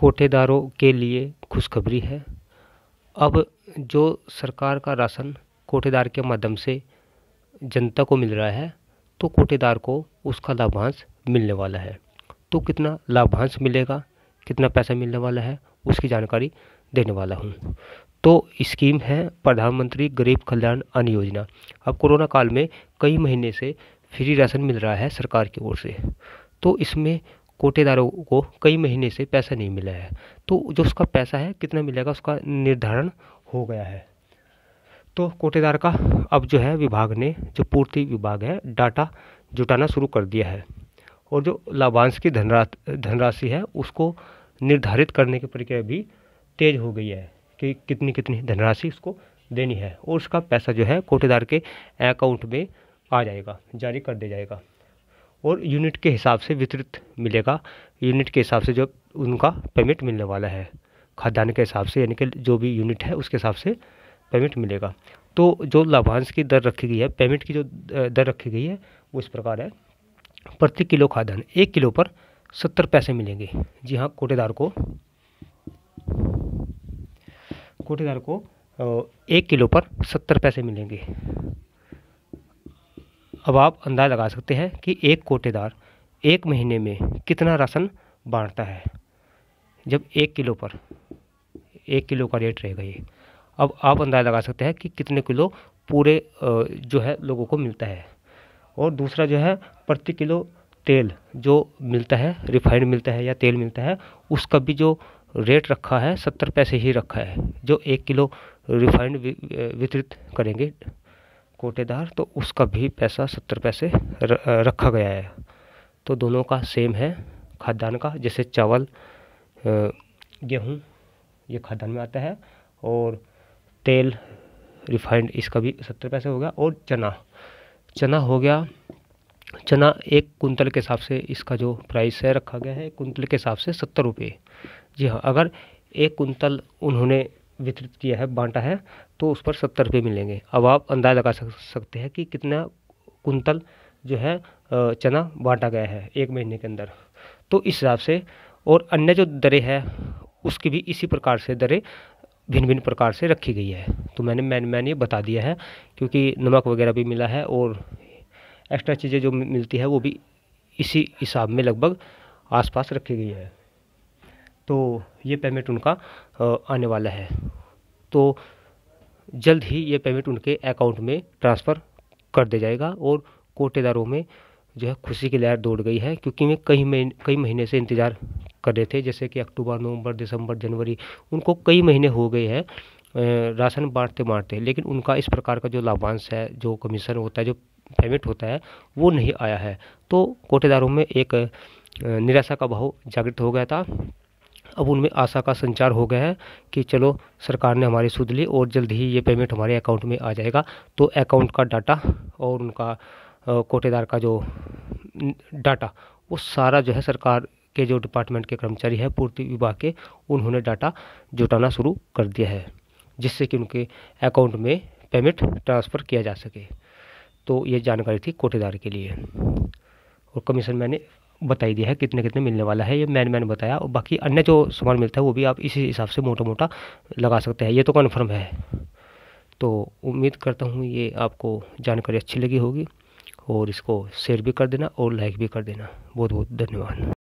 कोटेदारों के लिए खुशखबरी है अब जो सरकार का राशन कोटेदार के माध्यम से जनता को मिल रहा है तो कोटेदार को उसका लाभांश मिलने वाला है तो कितना लाभांश मिलेगा कितना पैसा मिलने वाला है उसकी जानकारी देने वाला हूँ तो स्कीम है प्रधानमंत्री गरीब कल्याण अन्न योजना अब कोरोना काल में कई महीने से फ्री राशन मिल रहा है सरकार की ओर से तो इसमें कोटेदारों को कई महीने से पैसा नहीं मिला है तो जो उसका पैसा है कितना मिलेगा उसका निर्धारण हो गया है तो कोटेदार का अब जो है विभाग ने जो पूर्ति विभाग है डाटा जुटाना शुरू कर दिया है और जो लाभांश की धनरा धनराशि है उसको निर्धारित करने की प्रक्रिया भी तेज हो गई है कि कितनी कितनी धनराशि उसको देनी है और उसका पैसा जो है कोटेदार के अकाउंट में आ जाएगा जारी कर दिया जाएगा और यूनिट के हिसाब से वितरित मिलेगा यूनिट के हिसाब से जो उनका पेमेंट मिलने वाला है खाद्यान्न के हिसाब से यानी कि जो भी यूनिट है उसके हिसाब से पेमेंट मिलेगा तो जो लाभांश की दर रखी गई है पेमेंट की जो दर रखी गई है वो इस प्रकार है प्रति किलो खाद्यान्न एक किलो पर सत्तर पैसे मिलेंगे जी हाँ कोटेदार को कोटेदार को एक किलो पर सत्तर पैसे मिलेंगे अब आप अंदाज़ लगा सकते हैं कि एक कोटेदार एक महीने में कितना राशन बांटता है जब एक किलो पर एक किलो का रेट रहेगा ये अब आप अंदाज़ा लगा सकते हैं कि कितने किलो पूरे जो है लोगों को मिलता है और दूसरा जो है प्रति किलो तेल जो मिलता है रिफाइंड मिलता है या तेल मिलता है उसका भी जो रेट रखा है सत्तर पैसे ही रखा है जो एक किलो रिफाइंड वितरित करेंगे कोटेदार तो उसका भी पैसा सत्तर पैसे रखा गया है तो दोनों का सेम है खाद्यान्न का जैसे चावल गेहूँ ये खाद्यान्न में आता है और तेल रिफाइंड इसका भी सत्तर पैसे हो गया और चना चना हो गया चना एक कुंतल के हिसाब से इसका जो प्राइस है रखा गया है कुंतल के हिसाब से सत्तर रुपये जी हाँ अगर एक कुंतल उन्होंने वितरित किया है बांटा है तो उस पर सत्तर रुपये मिलेंगे अब आप अंदाज़ा लगा सकते हैं कि कितना कुंतल जो है चना बांटा गया है एक महीने के अंदर तो इस हिसाब से और अन्य जो दरें हैं उसकी भी इसी प्रकार से दरें भिन्न भिन्न प्रकार से रखी गई है तो मैंने मैन मैंने ये बता दिया है क्योंकि नमक वगैरह भी मिला है और एक्स्ट्रा चीज़ें जो मिलती है वो भी इसी हिसाब में लगभग आसपास रखी गई है तो ये पेमेंट उनका आने वाला है तो जल्द ही ये पेमेंट उनके अकाउंट में ट्रांसफ़र कर दिया जाएगा और कोटेदारों में जो है खुशी की लहर दौड़ गई है क्योंकि वे कई महीने कई महीने से इंतज़ार कर रहे थे जैसे कि अक्टूबर नवंबर दिसंबर जनवरी उनको कई महीने हो गए हैं राशन बांटते बांटते लेकिन उनका इस प्रकार का जो लाभांश है जो कमीशन होता है जो पेमेंट होता है वो नहीं आया है तो कोटेदारों में एक निराशा का भाव जागृत हो गया था अब उनमें आशा का संचार हो गया है कि चलो सरकार ने हमारी सुध ली और जल्द ही ये पेमेंट हमारे अकाउंट में आ जाएगा तो अकाउंट का डाटा और उनका कोटेदार का जो डाटा वो सारा जो है सरकार के जो डिपार्टमेंट के कर्मचारी हैं पूर्ति विभाग के उन्होंने डाटा जुटाना शुरू कर दिया है जिससे कि उनके अकाउंट में पेमेंट ट्रांसफ़र किया जा सके तो ये जानकारी थी कोटेदार के लिए और कमीशन मैंने बताई दिया है कितने कितने मिलने वाला है ये मैन मैन बताया और बाकी अन्य जो सामान मिलता है वो भी आप इसी हिसाब से मोटा मोटा लगा सकते हैं ये तो कन्फर्म है तो उम्मीद करता हूँ ये आपको जानकारी अच्छी लगी होगी और इसको शेयर भी कर देना और लाइक भी कर देना बहुत बहुत धन्यवाद